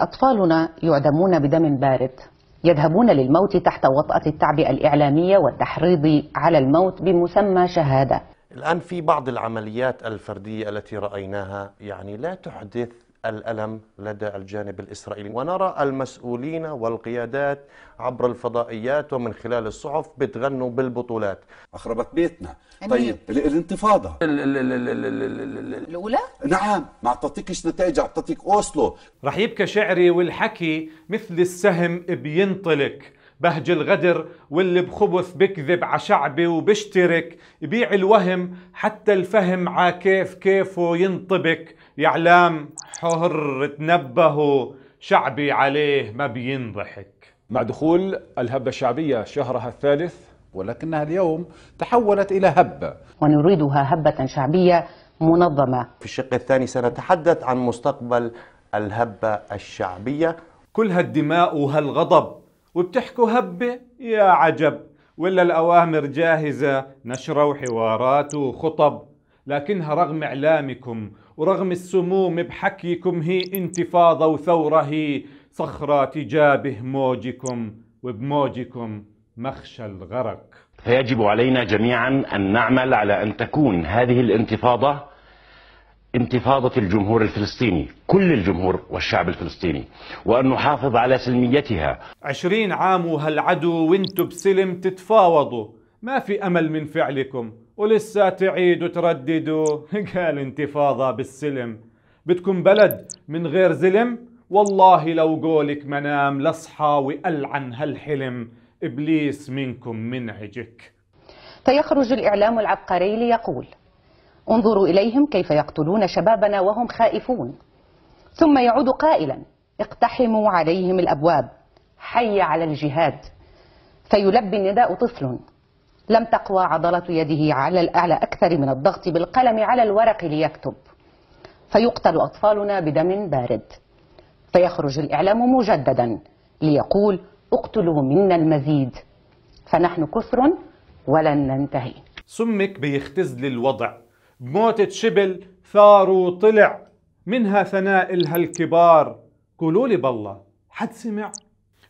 أطفالنا يعدمون بدم بارد يذهبون للموت تحت وطأة التعبئة الإعلامية والتحريض على الموت بمسمى شهادة الآن في بعض العمليات الفردية التي رأيناها يعني لا تحدث الألم لدى الجانب الإسرائيلي ونرى المسؤولين والقيادات عبر الفضائيات ومن خلال الصحف بتغنوا بالبطولات أخربت بيتنا طيب الانتفاضة الأولى؟ نعم ما أعطتكش نتائج أعطتك أوسلو رح يبكى شعري والحكي مثل السهم بينطلق بهج الغدر واللي بخبث بكذب عشعبي شعبي وبشترك يبيع الوهم حتى الفهم ع كيف كيفه ينطبك يا حر تنبهوا شعبي عليه ما بينضحك مع دخول الهبة الشعبية شهرها الثالث ولكنها اليوم تحولت إلى هبة ونريدها هبة شعبية منظمة في الشق الثاني سنتحدث عن مستقبل الهبة الشعبية كل هالدماء وهالغضب وبتحكوا هبة يا عجب ولا الأوامر جاهزة نشرة وحوارات وخطب لكنها رغم إعلامكم ورغم السموم بحكيكم هي انتفاضة وثورة هي صخرة تجابه موجكم وبموجكم مخشى الغرق فيجب علينا جميعا أن نعمل على أن تكون هذه الانتفاضة انتفاضة الجمهور الفلسطيني كل الجمهور والشعب الفلسطيني وأن نحافظ على سلميتها عشرين عام وهالعدو وانتو بسلم تتفاوضوا ما في أمل من فعلكم ولسا تعيدوا ترددوا قال انتفاضة بالسلم بدكم بلد من غير زلم والله لو قولك منام لصحى وألعن هالحلم إبليس منكم منعجك فيخرج الإعلام العبقري ليقول انظروا إليهم كيف يقتلون شبابنا وهم خائفون ثم يعود قائلا اقتحموا عليهم الأبواب حي على الجهاد فيلبي النداء طفل لم تقوى عضلة يده على الأعلى أكثر من الضغط بالقلم على الورق ليكتب فيقتل أطفالنا بدم بارد فيخرج الإعلام مجددا ليقول اقتلوا منا المزيد فنحن كثر ولن ننتهي سمك بيختزل الوضع بموتة شبل ثار وطلع منها ثناء الها الكبار قولوا لي بالله حد سمع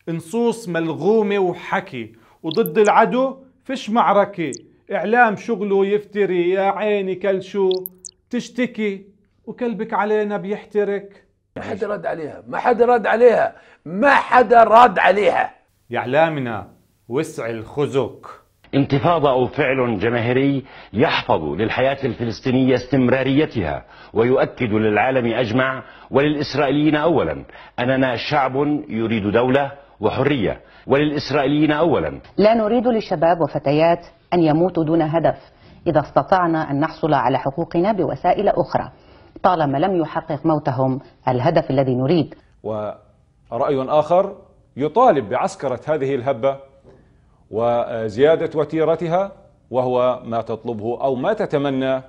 نصوص ملغومة وحكي وضد العدو فش معركة إعلام شغله يفتري يا عيني كل شو تشتكي وكلبك علينا بيحترك ما حدا رد عليها ما حدا رد عليها ما حدا رد عليها يا إعلامنا وسع الخزق انتفاضة أو فعل جماهيري يحفظ للحياة الفلسطينية استمراريتها ويؤكد للعالم أجمع وللإسرائيليين أولا أننا شعب يريد دولة وحرية وللإسرائيليين أولا لا نريد لشباب وفتيات أن يموتوا دون هدف إذا استطعنا أن نحصل على حقوقنا بوسائل أخرى طالما لم يحقق موتهم الهدف الذي نريد ورأي آخر يطالب بعسكرة هذه الهبة وزيادة وتيرتها وهو ما تطلبه أو ما تتمنى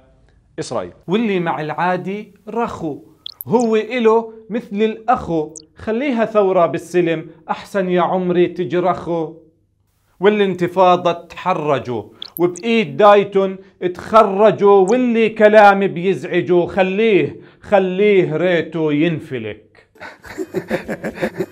إسرائيل واللي مع العادي رخو هو إله مثل الأخو خليها ثورة بالسلم أحسن يا عمري تجرخو والانتفاضة تحرجوا وبإيد دايتون تخرجوا واللي كلام بيزعجوا خليه خليه ريتو ينفلك